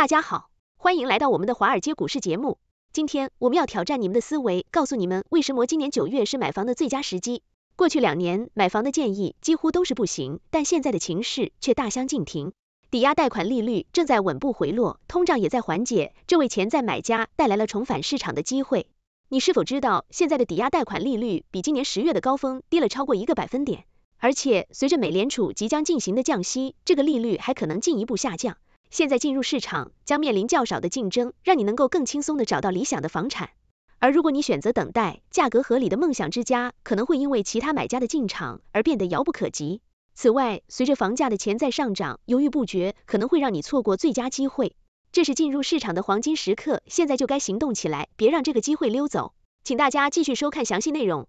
大家好，欢迎来到我们的华尔街股市节目。今天我们要挑战你们的思维，告诉你们为什么今年九月是买房的最佳时机。过去两年买房的建议几乎都是不行，但现在的情势却大相径庭。抵押贷款利率正在稳步回落，通胀也在缓解，这为潜在买家带来了重返市场的机会。你是否知道，现在的抵押贷款利率比今年十月的高峰低了超过一个百分点？而且随着美联储即将进行的降息，这个利率还可能进一步下降。现在进入市场将面临较少的竞争，让你能够更轻松的找到理想的房产。而如果你选择等待，价格合理的梦想之家可能会因为其他买家的进场而变得遥不可及。此外，随着房价的潜在上涨，犹豫不决可能会让你错过最佳机会。这是进入市场的黄金时刻，现在就该行动起来，别让这个机会溜走。请大家继续收看详细内容。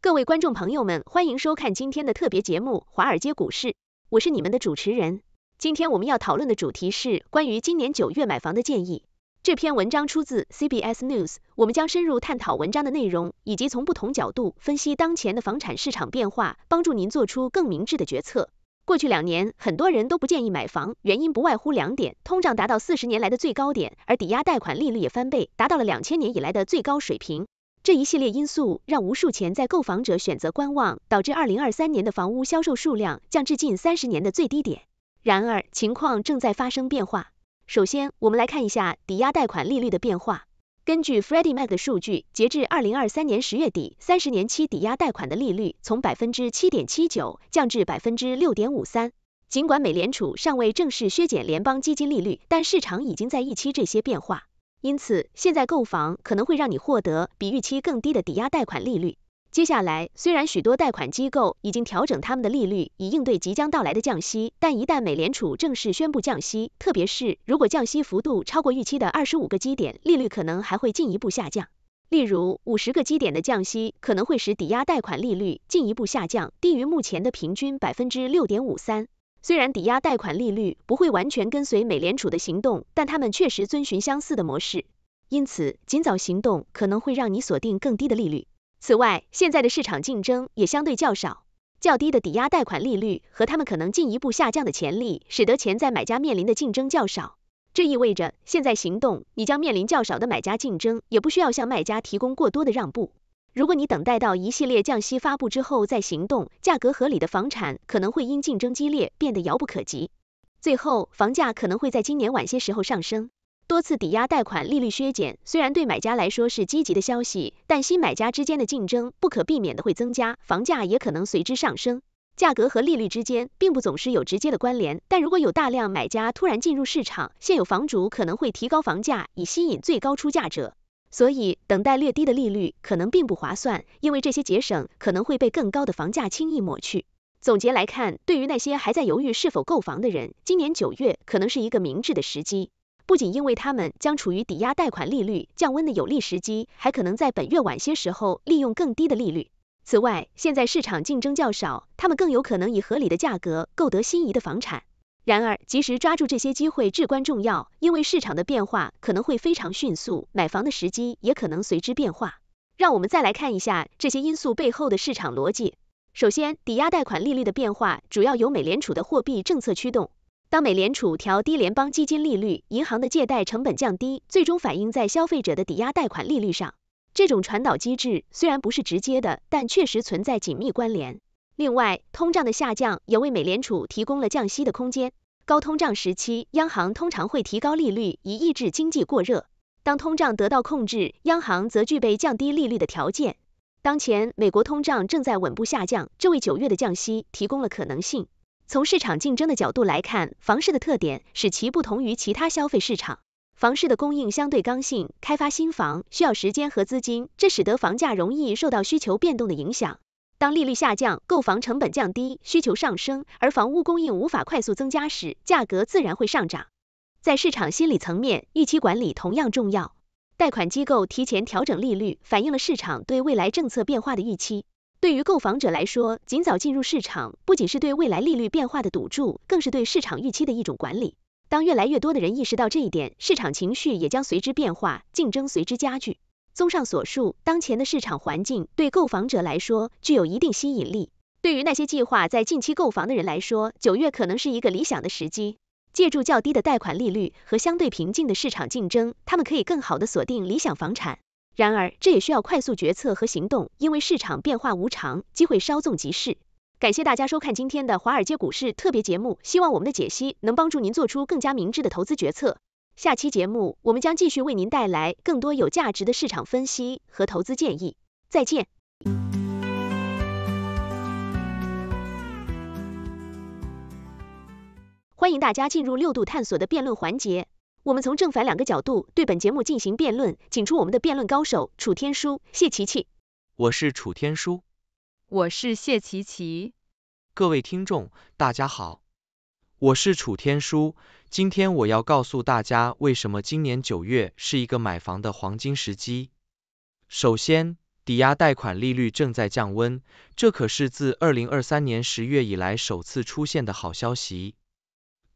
各位观众朋友们，欢迎收看今天的特别节目《华尔街股市》，我是你们的主持人。今天我们要讨论的主题是关于今年九月买房的建议。这篇文章出自 CBS News，我们将深入探讨文章的内容，以及从不同角度分析当前的房产市场变化，帮助您做出更明智的决策。过去两年，很多人都不建议买房，原因不外乎两点：通胀达到四十年来的最高点，而抵押贷款利率也翻倍，达到了两千年以来的最高水平。这一系列因素让无数潜在购房者选择观望，导致二零二三年的房屋销售数量降至近三十年的最低点。然而，情况正在发生变化。首先，我们来看一下抵押贷款利率的变化。根据 Freddie Mac 数据，截至2023年10月底，三十年期抵押贷款的利率从百分之7.79降至百分之6.53。尽管美联储尚未正式削减联邦基金利率，但市场已经在预期这些变化。因此，现在购房可能会让你获得比预期更低的抵押贷款利率。接下来，虽然许多贷款机构已经调整他们的利率以应对即将到来的降息，但一旦美联储正式宣布降息，特别是如果降息幅度超过预期的二十五个基点，利率可能还会进一步下降。例如，五十个基点的降息可能会使抵押贷款利率进一步下降，低于目前的平均百分之六点五三。虽然抵押贷款利率不会完全跟随美联储的行动，但他们确实遵循相似的模式，因此尽早行动可能会让你锁定更低的利率。此外，现在的市场竞争也相对较少。较低的抵押贷款利率和他们可能进一步下降的潜力，使得潜在买家面临的竞争较少。这意味着现在行动，你将面临较少的买家竞争，也不需要向卖家提供过多的让步。如果你等待到一系列降息发布之后再行动，价格合理的房产可能会因竞争激烈变得遥不可及。最后，房价可能会在今年晚些时候上升。多次抵押贷款利率削减，虽然对买家来说是积极的消息，但新买家之间的竞争不可避免的会增加，房价也可能随之上升。价格和利率之间并不总是有直接的关联，但如果有大量买家突然进入市场，现有房主可能会提高房价以吸引最高出价者。所以，等待略低的利率可能并不划算，因为这些节省可能会被更高的房价轻易抹去。总结来看，对于那些还在犹豫是否购房的人，今年九月可能是一个明智的时机。不仅因为他们将处于抵押贷款利率降温的有利时机，还可能在本月晚些时候利用更低的利率。此外，现在市场竞争较少，他们更有可能以合理的价格购得心仪的房产。然而，及时抓住这些机会至关重要，因为市场的变化可能会非常迅速，买房的时机也可能随之变化。让我们再来看一下这些因素背后的市场逻辑。首先，抵押贷款利率的变化主要由美联储的货币政策驱动。当美联储调低联邦基金利率，银行的借贷成本降低，最终反映在消费者的抵押贷款利率上。这种传导机制虽然不是直接的，但确实存在紧密关联。另外，通胀的下降也为美联储提供了降息的空间。高通胀时期，央行通常会提高利率以抑制经济过热；当通胀得到控制，央行则具备降低利率的条件。当前，美国通胀正在稳步下降，这为九月的降息提供了可能性。从市场竞争的角度来看，房市的特点使其不同于其他消费市场。房市的供应相对刚性，开发新房需要时间和资金，这使得房价容易受到需求变动的影响。当利率下降，购房成本降低，需求上升，而房屋供应无法快速增加时，价格自然会上涨。在市场心理层面，预期管理同样重要。贷款机构提前调整利率，反映了市场对未来政策变化的预期。对于购房者来说，尽早进入市场不仅是对未来利率变化的赌注，更是对市场预期的一种管理。当越来越多的人意识到这一点，市场情绪也将随之变化，竞争随之加剧。综上所述，当前的市场环境对购房者来说具有一定吸引力。对于那些计划在近期购房的人来说，九月可能是一个理想的时机。借助较低的贷款利率和相对平静的市场竞争，他们可以更好的锁定理想房产。然而，这也需要快速决策和行动，因为市场变化无常，机会稍纵即逝。感谢大家收看今天的华尔街股市特别节目，希望我们的解析能帮助您做出更加明智的投资决策。下期节目我们将继续为您带来更多有价值的市场分析和投资建议。再见！欢迎大家进入六度探索的辩论环节。我们从正反两个角度对本节目进行辩论，请出我们的辩论高手楚天舒、谢琪琪。我是楚天舒，我是谢琪琪。各位听众，大家好，我是楚天舒。今天我要告诉大家，为什么今年九月是一个买房的黄金时机。首先，抵押贷款利率正在降温，这可是自二零二三年十月以来首次出现的好消息。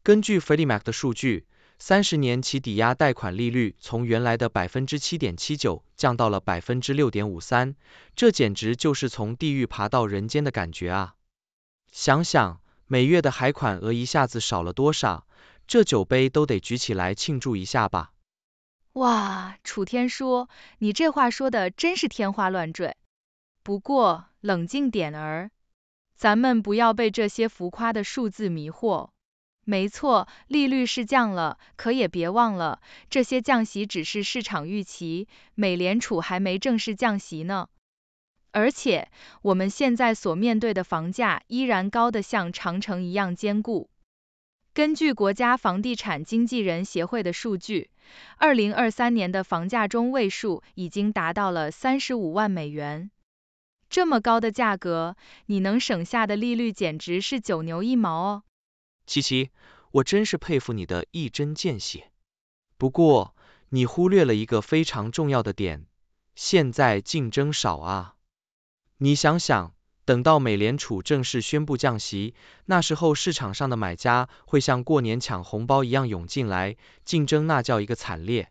根据 Freddie Mac 的数据。三十年期抵押贷款利率从原来的百分之七点七九降到了百分之六点五三，这简直就是从地狱爬到人间的感觉啊！想想每月的还款额一下子少了多少，这酒杯都得举起来庆祝一下吧！哇，楚天说，你这话说的真是天花乱坠。不过冷静点儿，咱们不要被这些浮夸的数字迷惑。没错，利率是降了，可也别忘了，这些降息只是市场预期，美联储还没正式降息呢。而且，我们现在所面对的房价依然高得像长城一样坚固。根据国家房地产经纪人协会的数据，2023年的房价中位数已经达到了35万美元。这么高的价格，你能省下的利率简直是九牛一毛哦。七七，我真是佩服你的一针见血。不过，你忽略了一个非常重要的点：现在竞争少啊！你想想，等到美联储正式宣布降息，那时候市场上的买家会像过年抢红包一样涌进来，竞争那叫一个惨烈。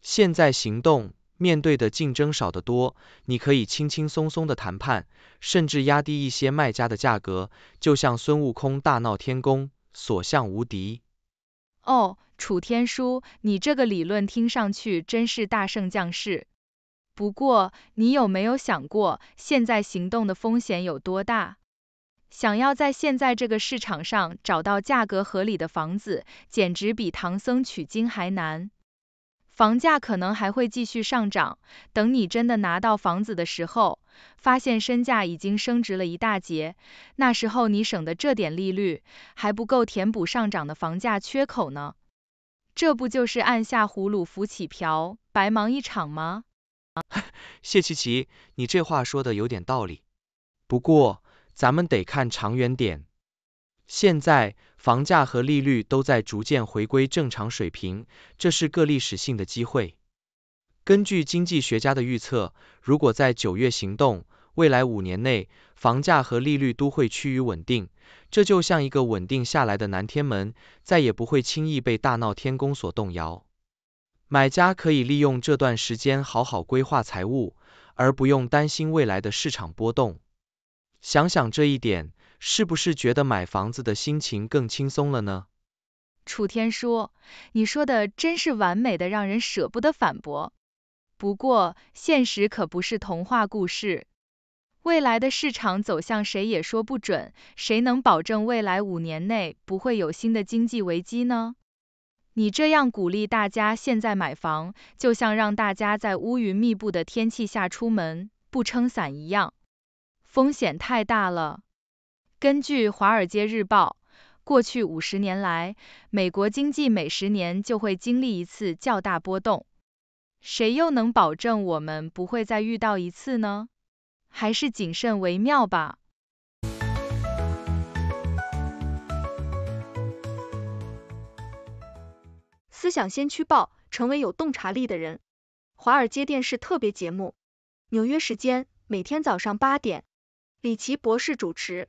现在行动。面对的竞争少得多，你可以轻轻松松的谈判，甚至压低一些卖家的价格，就像孙悟空大闹天宫，所向无敌。哦，楚天舒，你这个理论听上去真是大圣降世。不过，你有没有想过，现在行动的风险有多大？想要在现在这个市场上找到价格合理的房子，简直比唐僧取经还难。房价可能还会继续上涨，等你真的拿到房子的时候，发现身价已经升值了一大截，那时候你省的这点利率还不够填补上涨的房价缺口呢，这不就是按下葫芦浮起瓢，白忙一场吗？谢琪琪，你这话说的有点道理，不过咱们得看长远点，现在。房价和利率都在逐渐回归正常水平，这是个历史性的机会。根据经济学家的预测，如果在九月行动，未来五年内房价和利率都会趋于稳定，这就像一个稳定下来的南天门，再也不会轻易被大闹天宫所动摇。买家可以利用这段时间好好规划财务，而不用担心未来的市场波动。想想这一点。是不是觉得买房子的心情更轻松了呢？楚天说，你说的真是完美的，让人舍不得反驳。不过，现实可不是童话故事，未来的市场走向谁也说不准，谁能保证未来五年内不会有新的经济危机呢？你这样鼓励大家现在买房，就像让大家在乌云密布的天气下出门不撑伞一样，风险太大了。根据《华尔街日报》，过去五十年来，美国经济每十年就会经历一次较大波动。谁又能保证我们不会再遇到一次呢？还是谨慎为妙吧。思想先驱报，成为有洞察力的人。《华尔街电视特别节目》，纽约时间每天早上八点，李奇博士主持。